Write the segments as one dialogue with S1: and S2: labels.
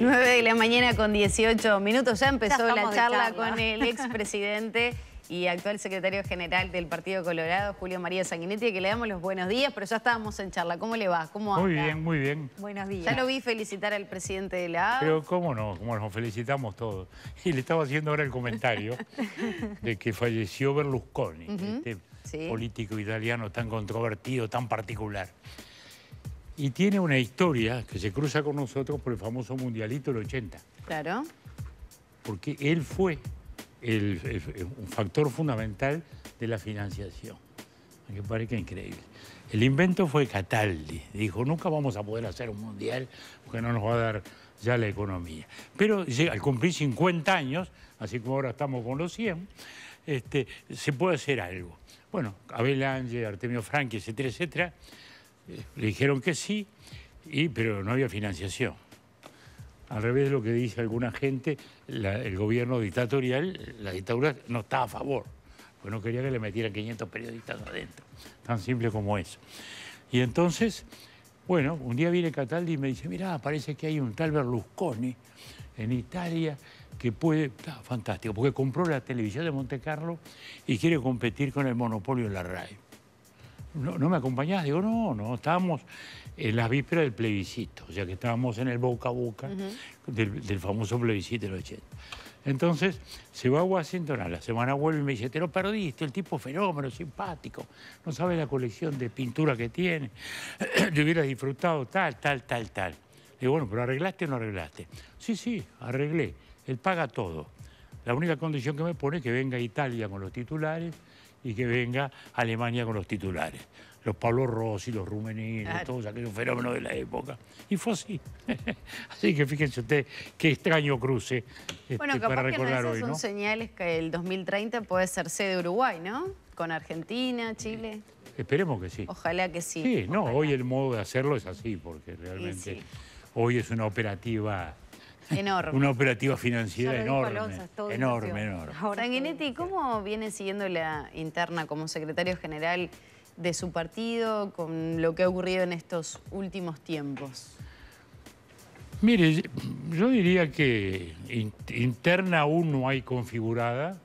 S1: 9 de la mañana con 18 minutos. Ya empezó la charla, con el expresidente y actual secretario general del Partido Colorado, Julio María Sanguinetti, que le damos los buenos días, pero ya estábamos en charla. ¿Cómo le va? ¿Cómo anda? Muy bien, muy bien. Buenos días. Ya lo vi felicitar al presidente de la A. Pero
S2: cómo no, cómo nos felicitamos todos. Y le estaba haciendo ahora el comentario de que falleció Berlusconi,
S1: este
S2: político italiano tan controvertido, tan particular y tiene una historia que se cruza con nosotros por el famoso Mundialito del 80. Claro. Porque él fue un factor fundamental de la financiación. Que parece increíble. El invento fue Cataldi. Dijo, nunca vamos a poder hacer un mundial porque no nos va a dar ya la economía. Pero al cumplir 50 años, así como ahora estamos con los 100, este, se puede hacer algo. Bueno, Abel Ángel, Artemio Franchi, etcétera, etcétera, le dijeron que sí, y, pero no había financiación. Al revés de lo que dice alguna gente, el gobierno dictatorial, la dictadura no estaba a favor, porque no quería que le metieran 500 periodistas adentro, tan simple como eso. Y entonces, bueno, un día viene Cataldi y me dice, mira parece que hay un tal Berlusconi en Italia que puede, está fantástico, porque compró la televisión de Monte Carlo y quiere competir con el monopolio en la RAI no, no me acompañás. Digo, no, no, estábamos en la vísperas del plebiscito, o sea que estábamos en el boca a boca del, famoso plebiscito del 80. Entonces se va a Washington, a la semana vuelve y me dice, te lo perdiste, el tipo fenómeno, simpático, no sabe la colección de pintura que tiene, yo hubiera disfrutado tal, tal, tal, tal. digo, bueno, pero arreglaste o no arreglaste. Sí, sí, arreglé, él paga todo. La única condición que me pone es que venga a Italia con los titulares y que venga Alemania con los titulares. Los Pablo Rossi, los rumeninos, todos aquellos fenómenos de la época. Y fue así. así que fíjense ustedes qué extraño cruce este, bueno, capaz para recordar que no hoy. Son
S1: señales que el 2030 puede ser sede de Uruguay, ¿no? Con Argentina, Chile.
S2: Esperemos que sí.
S1: Ojalá que sí. Sí,
S2: no, hoy el modo de hacerlo es así, porque realmente hoy es una operativa
S1: Enorme. Una operativa financiera enorme. enorme, enorme. Ahora, Sanguinetti, ¿cómo viene siguiendo la interna como secretario general de su partido con lo que ha ocurrido en estos últimos tiempos?
S2: Mire, yo diría que interna aún no hay configurada,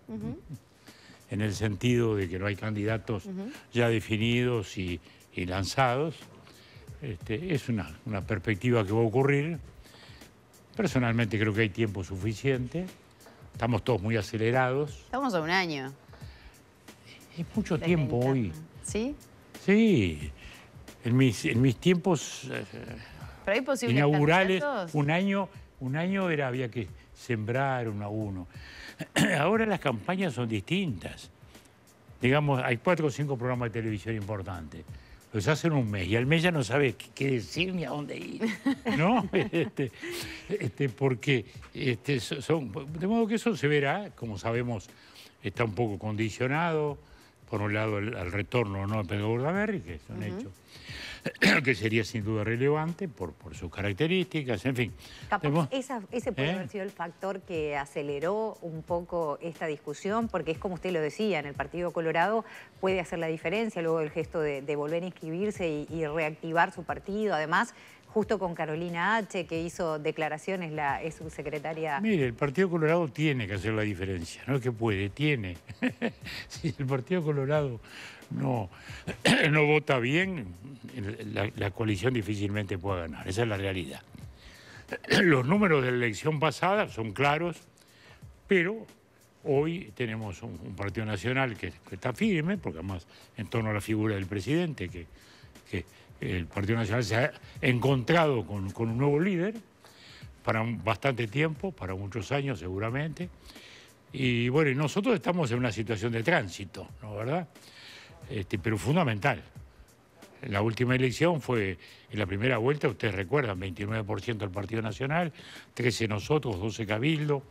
S2: en el sentido de que no hay candidatos ya definidos y, lanzados. Este, es una perspectiva que va a ocurrir. Personalmente creo que hay tiempo suficiente. Estamos todos muy acelerados.
S1: Estamos a un año. Es mucho tiempo hoy. ¿Sí?
S2: Sí. En mis, en mis tiempos
S1: eh, inaugurales, un
S2: año, un año era, había que sembrar uno a uno. Ahora las campañas son distintas. Digamos, hay cuatro o cinco programas de televisión importantes. Los hacen un mes y al mes ya no sabe qué, decir ni a dónde ir. ¿No? Este, este, porque este, son, de modo que eso se verá, como sabemos, está un poco condicionado, por un lado al retorno no de Pedro Gordamerri, que es un hecho que sería sin duda relevante por, sus características, en fin.
S3: ese puede ¿Eh? haber sido el factor que aceleró un poco esta discusión, porque es como usted lo decía, en el Partido Colorado puede hacer la diferencia luego el gesto de, volver a inscribirse y reactivar su partido, además justo con Carolina H., que hizo declaraciones la su subsecretaria.
S2: Mire, el Partido Colorado tiene que hacer la diferencia, no es que puede, tiene. si el Partido Colorado no, no vota bien, la, coalición difícilmente puede ganar, esa es la realidad. Los números de la elección pasada son claros, pero Hoy tenemos un, Partido Nacional que, está firme, porque además en torno a la figura del presidente, que el Partido Nacional se ha encontrado con, un nuevo líder para bastante tiempo, para muchos años seguramente. Y bueno, nosotros estamos en una situación de tránsito, ¿no verdad? Este, pero fundamental. La última elección fue en la primera vuelta, ustedes recuerdan, 29% del Partido Nacional, 13 nosotros, 12 Cabildo.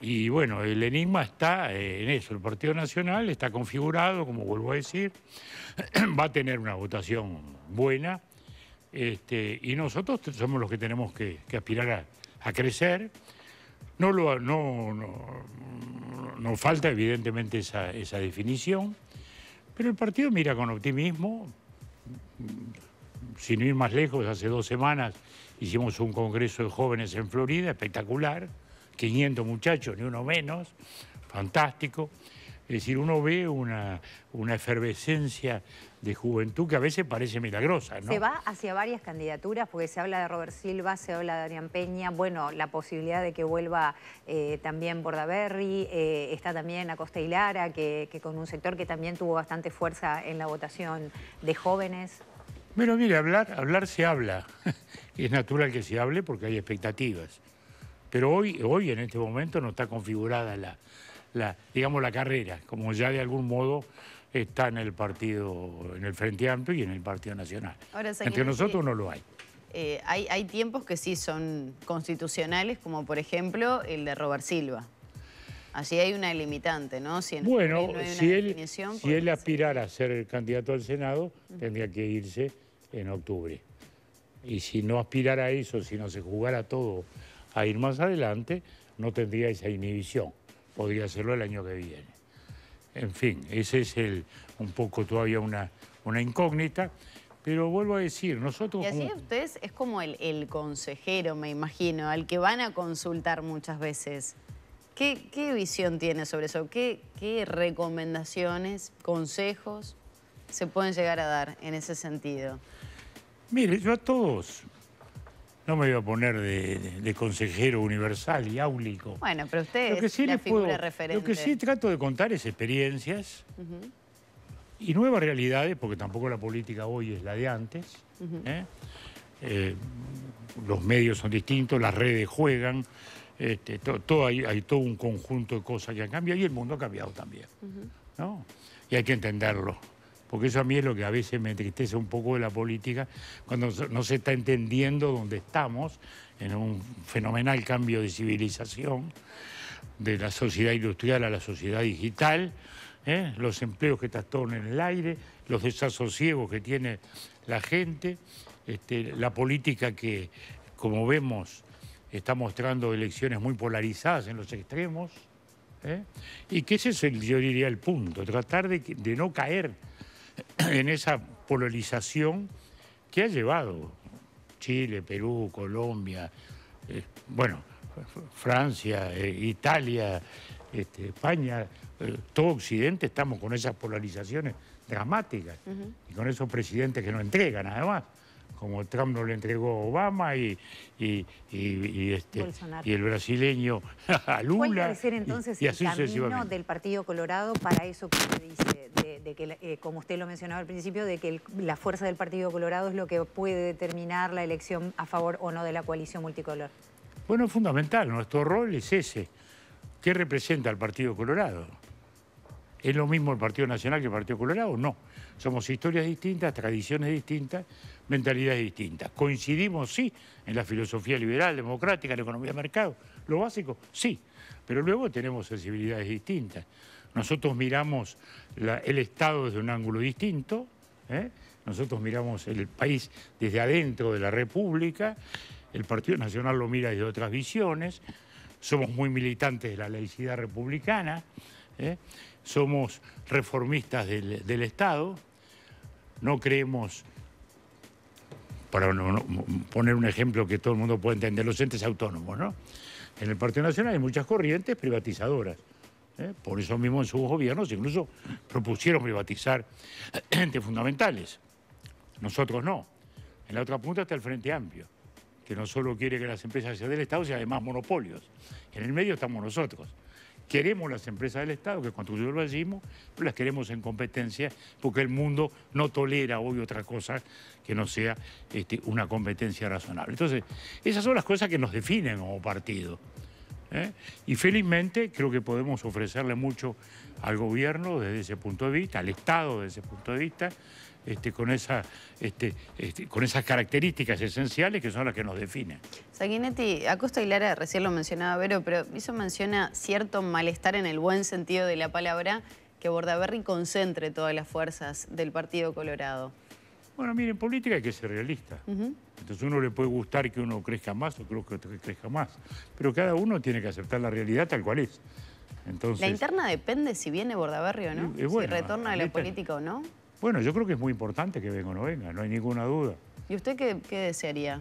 S2: Y bueno, el enigma está eh, en eso. El Partido Nacional está configurado, como vuelvo a decir, va a tener una votación buena. Este, y nosotros somos los que tenemos que, aspirar a, crecer. No, lo, falta evidentemente esa definición, pero el partido mira con optimismo. Sin ir más lejos, hace dos semanas hicimos un congreso de jóvenes en Florida, espectacular 500 muchachos, ni uno menos, fantástico. Es decir, uno ve una, una efervescencia de juventud que a veces parece milagrosa. Se va
S3: hacia varias candidaturas, porque se habla de Robert Silva, se habla de Adrián Peña, bueno, la posibilidad de que vuelva eh, también Bordaberry, eh, está también Acosta y Lara, que, con un sector que también tuvo bastante fuerza en la votación de jóvenes.
S2: Bueno, mire, hablar, hablar se habla, es natural que se hable porque hay expectativas. Pero hoy, hoy en este momento no está configurada la, digamos, la carrera, como ya de algún modo está en el partido, en el Frente Amplio y en el Partido Nacional.
S1: Ahora, Entre nosotros no lo eh, hay. hay. tiempos que sí son constitucionales, como por ejemplo el de Robert Silva. Allí hay una limitante, ¿no? Si bueno, si, él,
S2: aspirara a ser el candidato al Senado, tendría que irse en octubre. Y si no aspirara a eso, si no se jugara todo a ir más adelante, no tendría esa inhibición. Podría hacerlo el año que viene. En fin, ese es el, un poco todavía una, una incógnita. Pero vuelvo a decir, nosotros... Y así usted
S1: ustedes es como el, el, consejero, me imagino, al que van a consultar muchas veces. ¿Qué, visión tiene sobre eso? ¿Qué, ¿Qué recomendaciones, consejos se pueden llegar a dar en ese sentido?
S2: Mire, yo a todos no me voy a poner de, consejero universal y áulico.
S1: Bueno, pero usted lo que sí es la figura referente. Lo que sí trato de
S2: contar es experiencias y nuevas realidades, porque tampoco la política hoy es la de antes. ¿eh? Eh, los medios son distintos, las redes juegan, este, todo, hay, todo un conjunto de cosas que han cambiado y el mundo ha cambiado también. ¿no? Y hay que entenderlo porque eso a mí es lo que a veces me entristece un poco de la política, cuando no se está entendiendo dónde estamos, en un fenomenal cambio de civilización, de la sociedad industrial a la sociedad digital, ¿eh? los empleos que están en el aire, los desasosiegos que tiene la gente, este, la política que, como vemos, está mostrando elecciones muy polarizadas en los extremos. ¿eh? Y que ese es, yo diría, el punto, tratar de no caer en esa polarización que ha llevado Chile, Perú, Colombia, eh, bueno, Francia, eh, Italia, este, España, eh, todo Occidente estamos con esas polarizaciones dramáticas y con esos presidentes que no entregan además como Trump no le entregó a Obama y, este, y el brasileño a Lula. ¿Cuál puede ser entonces el camino del
S3: Partido Colorado para eso que usted dice, de, que, eh, como usted lo mencionaba al principio, de que la fuerza del Partido Colorado es lo que puede determinar la elección a favor o no de la coalición multicolor?
S2: Bueno, es fundamental, nuestro rol es ese. ¿Qué representa el Partido Colorado? ¿Es lo mismo el Partido Nacional que el Partido Colorado? No. Somos historias distintas, tradiciones distintas, mentalidades distintas. Coincidimos, sí, en la filosofía liberal, democrática, en la economía de mercado, lo básico, sí, pero luego tenemos sensibilidades distintas. Nosotros miramos el Estado desde un ángulo distinto, ¿eh? nosotros miramos el país desde adentro de la República, el Partido Nacional lo mira desde otras visiones, somos muy militantes de la laicidad republicana, ¿eh? somos reformistas del Estado, no creemos, para poner un ejemplo que todo el mundo puede entender, los entes autónomos, ¿no? En el Partido Nacional hay muchas corrientes privatizadoras. ¿eh? Por eso mismo en sus gobiernos incluso propusieron privatizar entes fundamentales. Nosotros no. En la otra punta está el Frente Amplio, que no solo quiere que las empresas sean del Estado, sino además monopolios. En el medio estamos nosotros. Queremos las empresas del Estado que construyó el lo pero las queremos en competencia porque el mundo no tolera hoy otra cosa que no sea este, una competencia razonable. Entonces, esas son las cosas que nos definen como partido. ¿eh? Y felizmente creo que podemos ofrecerle mucho al gobierno desde ese punto de vista, al Estado desde ese punto de vista. Este, con, esa, este, este, con esas características esenciales que son las que nos definen.
S1: Saguinetti, Acosta Lara, recién lo mencionaba Vero, pero eso menciona cierto malestar en el buen sentido de la palabra que Bordaberry concentre todas las fuerzas del Partido Colorado.
S2: Bueno, miren, política hay que ser realista.
S1: Entonces
S2: uno le puede gustar que uno crezca más o creo que otro crezca más. Pero cada uno tiene que aceptar la realidad tal cual es. Entonces, la
S1: interna depende si viene Bordaberry o no, si retorna a la política o no.
S2: Bueno, yo creo que es muy importante que venga o no venga, no hay ninguna duda.
S1: ¿Y usted qué, desearía?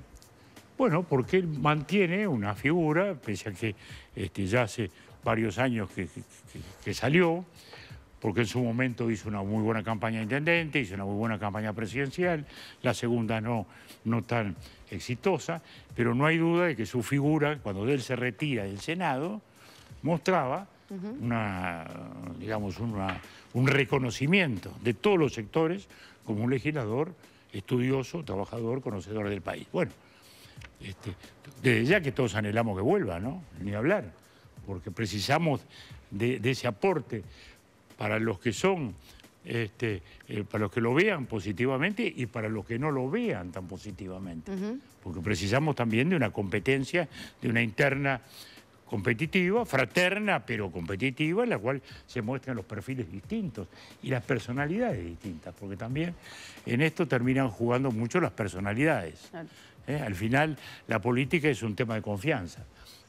S2: Bueno, porque él mantiene una figura, pese a que este, ya hace varios años que, salió, porque en su momento hizo una muy buena campaña intendente, hizo una muy buena campaña presidencial, la segunda no, no tan exitosa, pero no hay duda de que su figura, cuando él se retira del Senado, mostraba una, digamos, una, un reconocimiento de todos los sectores como un legislador estudioso, trabajador, conocedor del país. Bueno, este, desde ya que todos anhelamos que vuelva, ¿no? Ni hablar, porque precisamos de, ese aporte para los que son, este, eh, para los que lo vean positivamente y para los que no lo vean tan positivamente, porque precisamos también de una competencia, de una interna competitiva, fraterna, pero competitiva, en la cual se muestran los perfiles distintos y las personalidades distintas, porque también en esto terminan jugando mucho las personalidades. ¿eh? Al final, la política es un tema de confianza.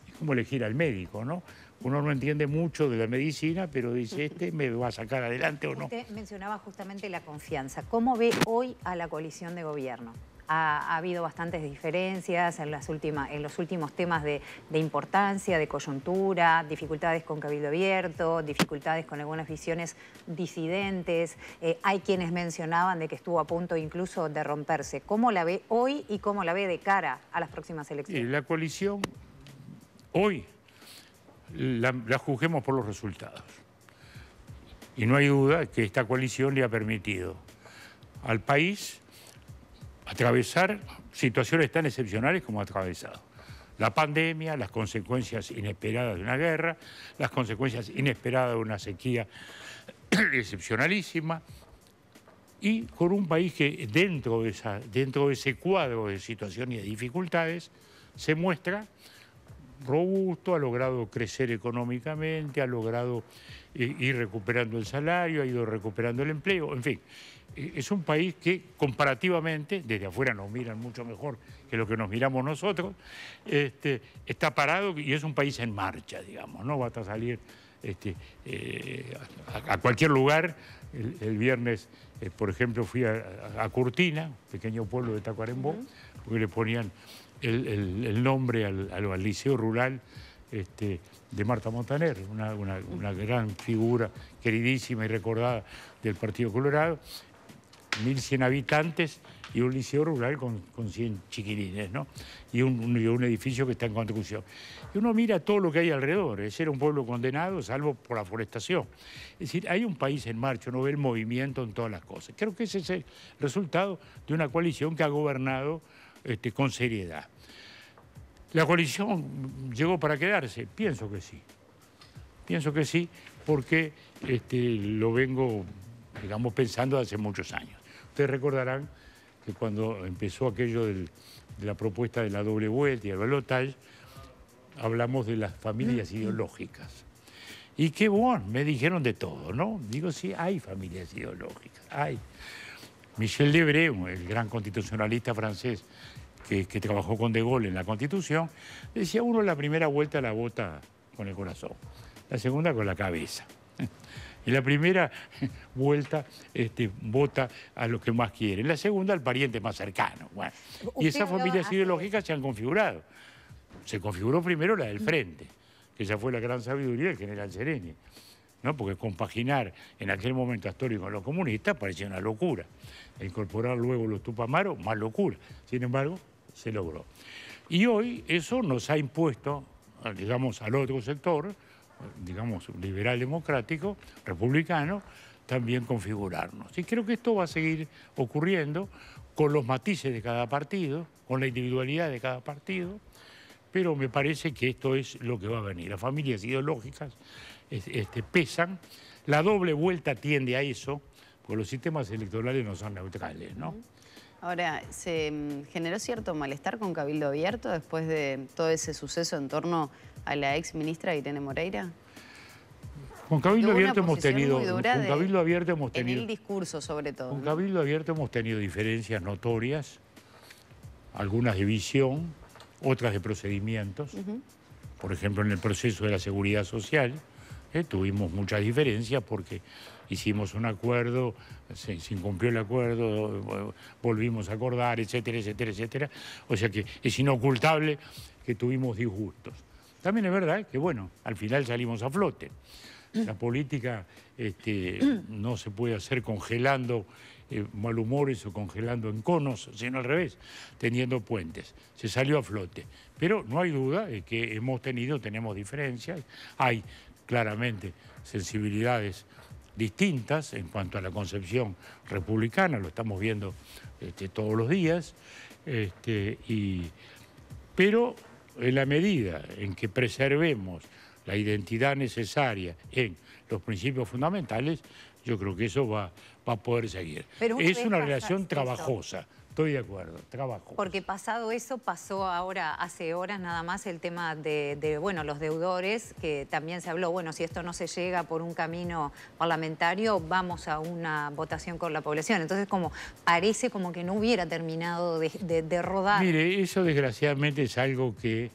S2: Es como elegir al médico, ¿no? Uno no entiende mucho de la medicina, pero dice, este me va a sacar adelante o no. Usted
S3: mencionaba justamente la confianza. ¿Cómo ve hoy a la coalición de gobierno? ha, habido bastantes diferencias en, los últimos temas de, importancia, de coyuntura, dificultades con Cabildo Abierto, dificultades con algunas visiones disidentes. Eh, hay quienes mencionaban de que estuvo a punto incluso de romperse. ¿Cómo la ve hoy y cómo la ve de cara a las próximas elecciones? la
S2: coalición hoy la, la juzguemos por los resultados. Y no hay duda que esta coalición le ha permitido al país atravesar situaciones tan excepcionales como ha atravesado. La pandemia, las consecuencias inesperadas de una guerra, las consecuencias inesperadas de una sequía excepcionalísima, y con un país que dentro de, esa, dentro de ese cuadro de situaciones y de dificultades se muestra robusto, ha logrado crecer económicamente, ha logrado eh, ir recuperando el salario, ha ido recuperando el empleo, en fin, eh, es un país que comparativamente, desde afuera nos miran mucho mejor que lo que nos miramos nosotros, este, está parado y es un país en marcha, digamos, ¿no? va este, eh, a salir a, cualquier lugar. El, viernes, eh, por ejemplo, fui a, Curtina, pequeño pueblo de Tacuarembó, porque le ponían el, nombre al, liceo rural este, de Marta Montaner, una gran figura queridísima y recordada del Partido Colorado. 1.100 habitantes y un liceo rural con, 100 chiquilines, ¿no? Y un, edificio que está en construcción. Y uno mira todo lo que hay alrededor, es era un pueblo condenado, salvo por la forestación. Es decir, hay un país en marcha, uno ve el movimiento en todas las cosas. Creo que ese es el resultado de una coalición que ha gobernado este, con seriedad. ¿La coalición llegó para quedarse? Pienso que sí. Pienso que sí, porque este, lo vengo, digamos, pensando hace muchos años. Ustedes recordarán que cuando empezó aquello de la propuesta de la doble vuelta y el balotaje, hablamos de las familias ideológicas. Y qué bueno, me dijeron de todo, ¿no? Digo, sí, hay familias ideológicas, hay. Michel Debré, el gran constitucionalista francés que, que, trabajó con De Gaulle en la Constitución, decía uno la primera vuelta la vota con el corazón, la segunda con la cabeza. En la primera vuelta este, vota a los que más quieren. En la segunda al pariente más cercano. Y esas familias ideológicas se han configurado. Se configuró primero la del frente, que ya fue la gran sabiduría del general Sereni. ¿no? Porque compaginar en aquel momento histórico a los comunistas parecía una locura. Incorporar luego los tupamaros, más locura. Sin embargo, se logró. Y hoy eso nos ha impuesto, digamos, al otro sector, digamos, liberal democrático, republicano, también configurarnos. Y creo que esto va a seguir ocurriendo con los matices de cada partido, con la individualidad de cada partido, pero me parece que esto es lo que va a venir. Las familias ideológicas este, pesan, la doble vuelta tiende a eso, porque los sistemas electorales no son neutrales, ¿no?
S1: Ahora, se mm, generó cierto malestar con Cabildo Abierto después de todo ese suceso en torno a la ex ministra Irene Moreira.
S2: Con Cabildo Abierto hemos tenido. Con Cabildo Abierto hemos tenido. En el
S1: discurso, sobre todo. Con
S2: Cabildo Abierto hemos tenido diferencias notorias, algunas de visión, otras de procedimientos. Por ejemplo, en el proceso de la seguridad social, eh, tuvimos muchas diferencias porque hicimos un acuerdo, se, incumplió el acuerdo, volvimos a acordar, etcétera, etcétera, etcétera. O sea que es inocultable que tuvimos disgustos. También es verdad que, bueno, al final salimos a flote. La política este, no se puede hacer congelando eh, malhumores o congelando en conos, sino al revés, teniendo puentes. Se salió a flote. Pero no hay duda de que hemos tenido, tenemos diferencias, hay claramente sensibilidades distintas en cuanto a la concepción republicana, lo estamos viendo este, todos los días, este, y, pero en la medida en que preservemos la identidad necesaria en los principios fundamentales, yo creo que eso va, a poder seguir. es una relación trabajosa. Estoy de acuerdo, trabajo.
S3: Porque pasado eso, pasó ahora hace horas nada más el tema de, bueno, los deudores, que también se habló, bueno, si esto no se llega por un camino parlamentario, vamos a una votación con la población. Entonces, como parece como que no hubiera terminado de, de rodar.
S2: Mire, eso desgraciadamente es algo que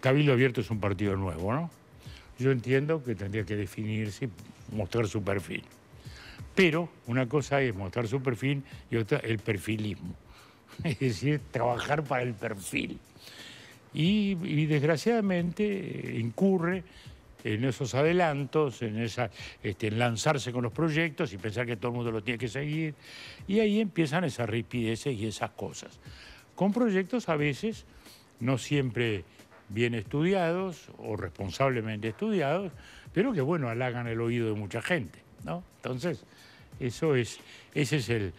S2: Cabildo Abierto es un partido nuevo, ¿no? Yo entiendo que tendría que definirse y mostrar su perfil. Pero una cosa es mostrar su perfil y otra el perfilismo. Es decir, trabajar para el perfil. Y, desgraciadamente eh, incurre en esos adelantos, en, esa, este, en lanzarse con los proyectos y pensar que todo el mundo lo tiene que seguir. Y ahí empiezan esas ripideces y esas cosas. Con proyectos a veces no siempre bien estudiados o responsablemente estudiados, pero que bueno, halagan el oído de mucha gente. ¿no? Entonces, eso es, ese es el,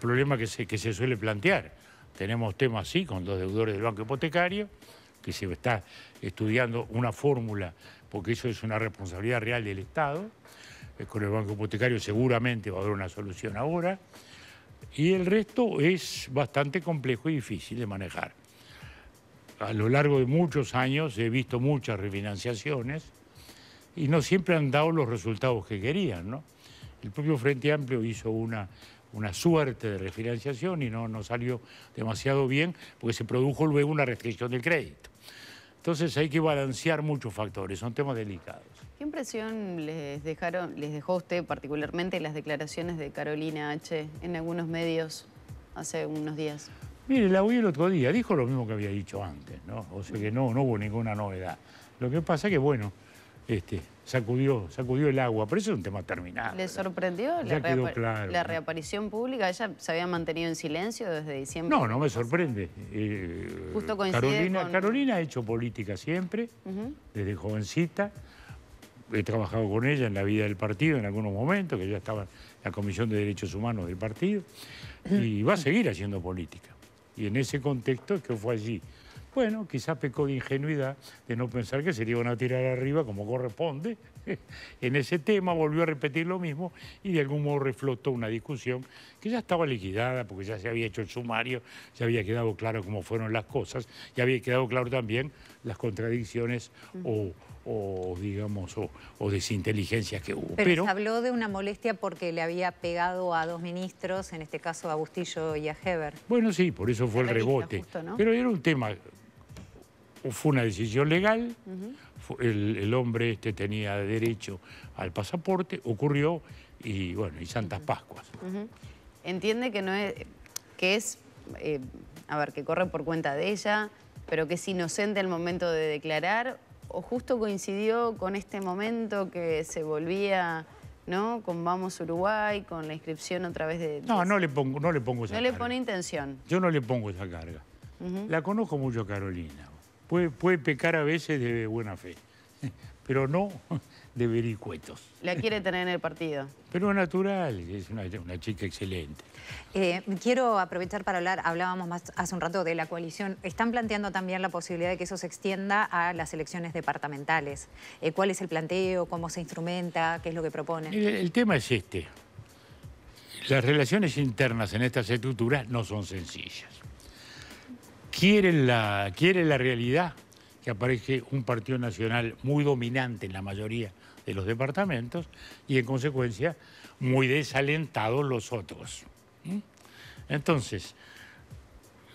S2: problema que se, que se suele plantear. Tenemos temas así con los deudores del banco hipotecario, que se está estudiando una fórmula, porque eso es una responsabilidad real del Estado. Eh, con el banco hipotecario seguramente va a haber una solución ahora. Y el resto es bastante complejo y difícil de manejar. A lo largo de muchos años he visto muchas refinanciaciones y no siempre han dado los resultados que querían, ¿no? El propio Frente Amplio hizo una, una suerte de refinanciación y no, no salió demasiado bien porque se produjo luego una restricción del crédito. Entonces hay que balancear muchos factores, son temas delicados.
S1: ¿Qué impresión les dejaron, les dejó usted particularmente las declaraciones de Carolina H en algunos medios hace unos días?
S2: Mire, la oí el otro día, dijo lo mismo que había dicho antes, ¿no? O sea que no, no hubo ninguna novedad. Lo que pasa que, bueno, este, sacudió, sacudió el agua, pero eso es un tema terminado.
S1: ¿Le sorprendió la, reaparición pública? ¿Ella se había mantenido en silencio desde diciembre? No,
S2: no me sorprende. Eh, Justo Carolina, con... Carolina ha hecho política siempre, desde jovencita. He trabajado con ella en la vida del partido en algunos momentos, que ella estaba en la Comisión de Derechos Humanos del partido, y va a seguir haciendo política. Y en ese contexto es que fue allí bueno, quizás pecó de ingenuidad de no pensar que se le iban a tirar arriba como corresponde. En ese tema volvió a repetir lo mismo y de algún modo reflotó una discusión que ya estaba liquidada porque ya se había hecho el sumario, ya había quedado claro cómo fueron las cosas, ya había quedado claro también las contradicciones o, digamos, o, desinteligencias que hubo. Pero,
S3: habló de una molestia porque le había pegado a dos ministros, en este caso a Bustillo y a Heber.
S2: Bueno, sí, por eso fue el, rebote. Pero era un tema fue una decisión legal, el, hombre este tenía derecho al pasaporte, ocurrió y bueno, y Santas Pascuas.
S1: Entiende que no es, que es, eh, a ver, que corre por cuenta de ella, pero que es inocente al momento de declarar, o justo coincidió con este momento que se volvía... ¿no? Con Vamos Uruguay, con la inscripción otra vez de...
S2: No, no le pongo, no le pongo No le pone
S1: intención.
S2: Yo no le pongo esa carga. La conozco mucho a Carolina. Puede, pecar a veces de buena fe, pero no de vericuetos.
S3: La quiere tener en el partido.
S2: Pero es natural, es una, chica excelente.
S3: Eh, quiero aprovechar para hablar, hablábamos más hace un rato de la coalición. Están planteando también la posibilidad de que eso se extienda a las elecciones departamentales. Eh, ¿Cuál es el planteo? ¿Cómo se instrumenta? ¿Qué es lo que proponen? el
S2: tema es este. Las relaciones internas en estas estructuras no son sencillas quieren la, la realidad que aparece un partido nacional muy dominante en la mayoría de los departamentos y en consecuencia muy desalentados los otros. Entonces,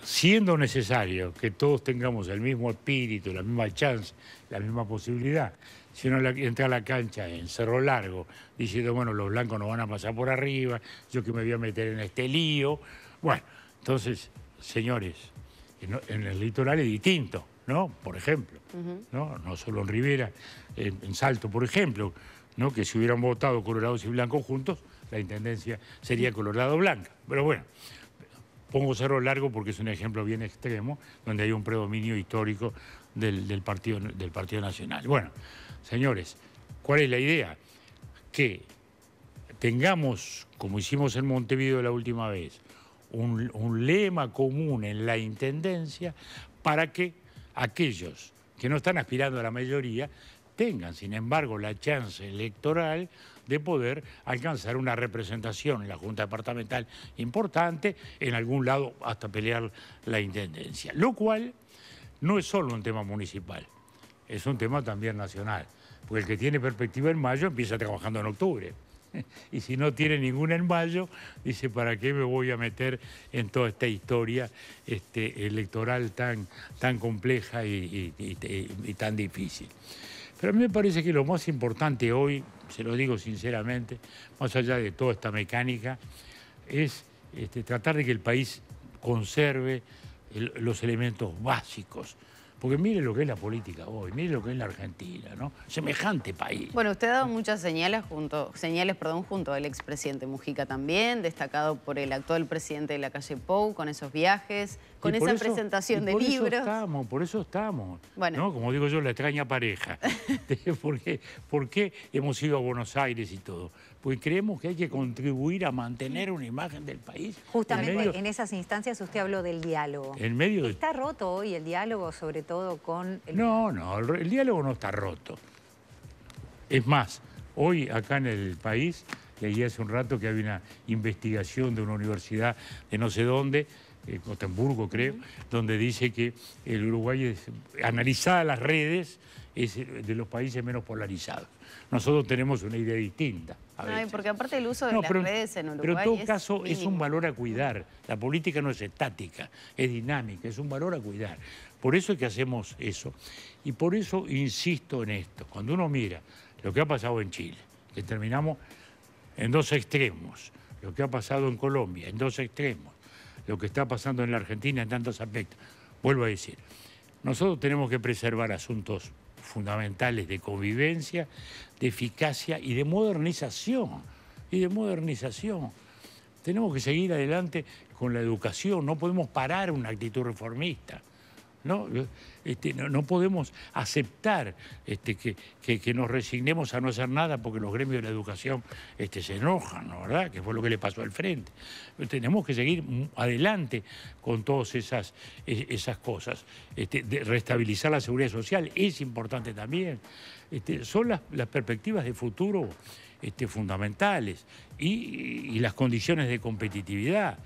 S2: siendo necesario que todos tengamos el mismo espíritu, la misma chance, la misma posibilidad, si uno entra a la cancha en Cerro Largo diciendo, bueno, los blancos no van a pasar por arriba, yo que me voy a meter en este lío, bueno, entonces, señores, en, el litoral es distinto, ¿no? Por ejemplo, ¿no? solo en Rivera, en, Salto, por ejemplo, ¿no? Que si hubieran votado colorados y blancos juntos, la intendencia sería colorado-blanca. Pero bueno, pongo cerro largo porque es un ejemplo bien extremo, donde hay un predominio histórico partido, del partido Nacional. Bueno, señores, ¿cuál es la idea? Que tengamos, como hicimos en Montevideo la última vez, un, lema común en la Intendencia para que aquellos que no están aspirando a la mayoría tengan, sin embargo, la chance electoral de poder alcanzar una representación en la Junta Departamental importante, en algún lado hasta pelear la Intendencia. Lo cual no es solo un tema municipal, es un tema también nacional, porque el que tiene perspectiva en mayo empieza trabajando en octubre. y si no tiene ningún envallo, dice, ¿para qué me voy a meter en toda esta historia este, electoral tan, compleja y, tan difícil? Pero a mí me parece que lo más importante hoy, se lo digo sinceramente, más allá de toda esta mecánica, es este, tratar de que el país conserve los elementos básicos porque mire lo que es la política hoy, mire lo que es la Argentina, ¿no? Semejante país.
S1: Bueno, usted ha dado muchas señales junto, señales, perdón, junto al expresidente Mujica también, destacado por el actual presidente de la calle Pou con esos viajes, con esa presentación de libros. Por eso
S2: estamos, por eso estamos. Bueno. Como digo yo, la extraña pareja. ¿Por, qué, qué hemos ido a Buenos Aires y todo? Porque creemos que hay que contribuir a mantener una imagen del país. Justamente en,
S3: esas instancias usted habló del diálogo.
S2: ¿Está
S3: roto hoy el diálogo, sobre todo con...
S2: No, no, el, el diálogo no está roto. Es más, hoy acá en el país, leí hace un rato que había una investigación de una universidad de no sé dónde, en eh, Gotemburgo creo, donde dice que el Uruguay, es, analizada las redes, es de los países menos polarizados. Nosotros tenemos una idea distinta.
S1: porque aparte el uso de las redes en Uruguay. Pero en todo caso es un
S2: valor a cuidar. La política no es estática, es dinámica, es un valor a cuidar. Por eso es que hacemos eso. Y por eso insisto en esto. Cuando uno mira lo que ha pasado en Chile, que terminamos en dos extremos, lo que ha pasado en Colombia, en dos extremos, lo que está pasando en la Argentina en tantos aspectos. Vuelvo a decir, nosotros tenemos que preservar asuntos fundamentales de convivencia, de eficacia y de modernización. Y de modernización. Tenemos que seguir adelante con la educación, no podemos parar una actitud reformista. Este, ¿no? no, podemos aceptar este, que, que, nos resignemos a no hacer nada porque los gremios de la educación este, se enojan, ¿verdad? Que fue lo que le pasó al frente. tenemos que seguir adelante con todas esas, e, esas cosas. restabilizar la seguridad social es importante también. son las, perspectivas de futuro fundamentales y las condiciones de competitividad.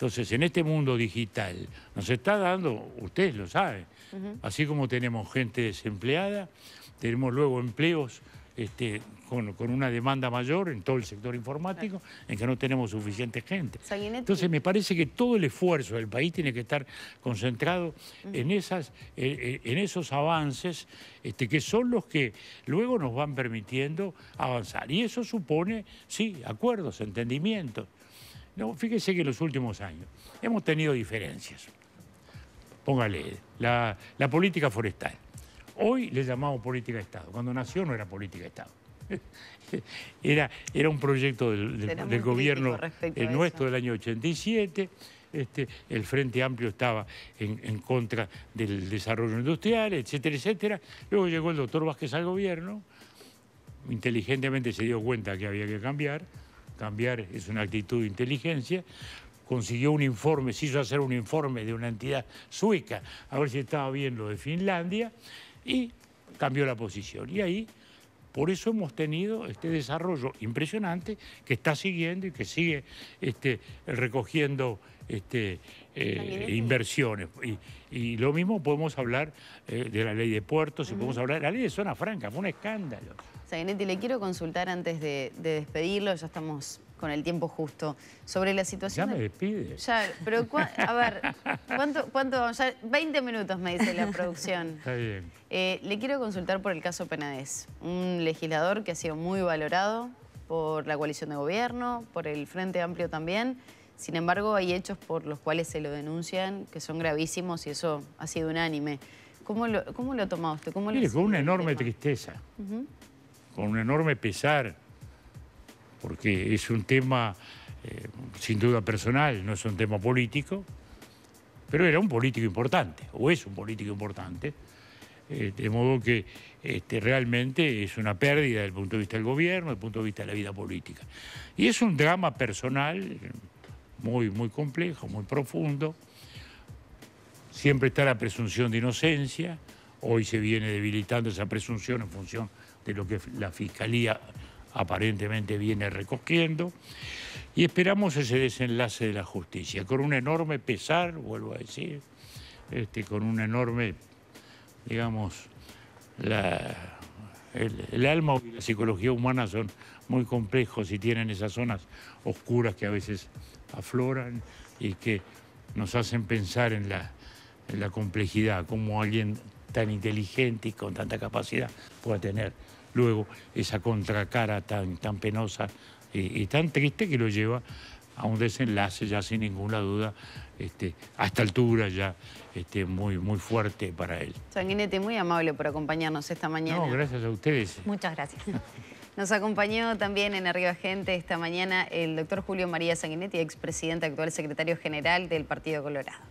S2: Entonces, en este mundo digital, nos está dando, ustedes lo saben, así como tenemos gente desempleada, tenemos luego empleos este, con, una demanda mayor en todo el sector informático, en que no tenemos suficiente gente. Entonces me parece que todo el esfuerzo del país tiene que estar concentrado en, esos avances este, que son los que luego nos van permitiendo avanzar. Y eso supone, sí, acuerdos, entendimientos. No, fíjese que en los últimos años hemos tenido diferencias. Póngale, la, política forestal. Hoy le llamamos política de Estado. Cuando nació no era política de Estado. Era, un proyecto del, gobierno nuestro del año 87. Este, el Frente Amplio estaba en, en, contra del desarrollo industrial, etcétera, etcétera. Luego llegó el doctor Vázquez al gobierno, inteligentemente se dio cuenta que había que cambiar, cambiar es una actitud de inteligencia, consiguió un informe, se hizo hacer un informe de una entidad sueca, a ver si estaba bien lo de Finlandia, y cambió la posición. Y ahí, por eso hemos tenido este desarrollo impresionante que está siguiendo y que sigue este, recogiendo este, eh, inversiones. Y, lo mismo podemos hablar eh, de la ley de puertos y podemos hablar de la ley de zona franca, fue un escándalo
S1: le quiero consultar antes de, despedirlo, ya estamos con el tiempo justo, sobre la situación... Ya me despide. Ya, pero a ver, ¿cuánto, cuánto 20 minutos me dice la producción. Está bien. Eh, le quiero consultar por el caso Penades, un legislador que ha sido muy valorado por la coalición de gobierno, por el Frente Amplio también. Sin embargo, hay hechos por los cuales se lo denuncian que son gravísimos y eso ha sido unánime. ¿Cómo lo, cómo lo ha tomado usted? Mire,
S2: con una enorme este tristeza con un enorme pesar, porque es un tema eh, sin duda personal, no es un tema político, pero era un político importante, o es un político importante, eh, de modo que este, realmente es una pérdida desde el punto de vista del gobierno, desde el punto de vista de la vida política. Y es un drama personal muy, muy complejo, muy profundo. Siempre está la presunción de inocencia, hoy se viene debilitando esa presunción en función de lo que la Fiscalía aparentemente viene recogiendo, y esperamos ese desenlace de la justicia, con un enorme pesar, vuelvo a decir, este, con un enorme, digamos, el, alma y la psicología humana son muy complejos y tienen esas zonas oscuras que a veces afloran y que nos hacen pensar en la, complejidad, como alguien tan inteligente y con tanta capacidad pueda tener luego esa contracara tan, tan penosa y, tan triste que lo lleva a un desenlace ya sin ninguna duda este, a esta altura ya este, muy, muy fuerte para él.
S1: Sanguinete, muy amable por acompañarnos esta mañana. No, gracias a ustedes. Muchas gracias. Nos acompañó también en Arriba Gente esta mañana el doctor Julio María Sanguinetti, expresidente, actual secretario general del Partido Colorado.